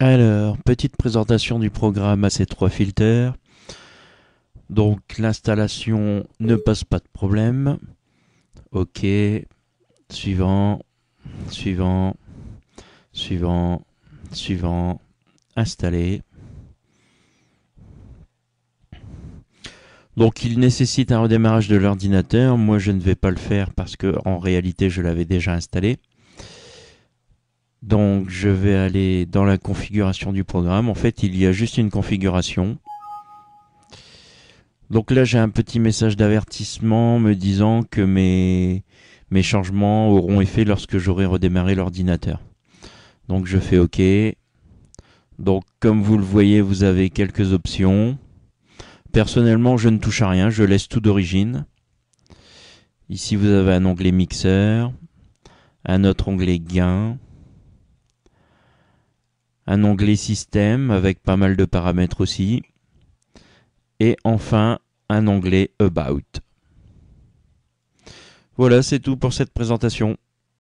Alors, petite présentation du programme à ces trois filtres. Donc l'installation ne pose pas de problème. OK. Suivant. Suivant. Suivant. Suivant. installé. Donc il nécessite un redémarrage de l'ordinateur. Moi je ne vais pas le faire parce que en réalité je l'avais déjà installé. Donc je vais aller dans la configuration du programme. En fait, il y a juste une configuration. Donc là, j'ai un petit message d'avertissement me disant que mes, mes changements auront effet lorsque j'aurai redémarré l'ordinateur. Donc je fais OK. Donc comme vous le voyez, vous avez quelques options. Personnellement, je ne touche à rien, je laisse tout d'origine. Ici, vous avez un onglet mixeur, un autre onglet gain, un onglet système avec pas mal de paramètres aussi. Et enfin, un onglet About. Voilà, c'est tout pour cette présentation.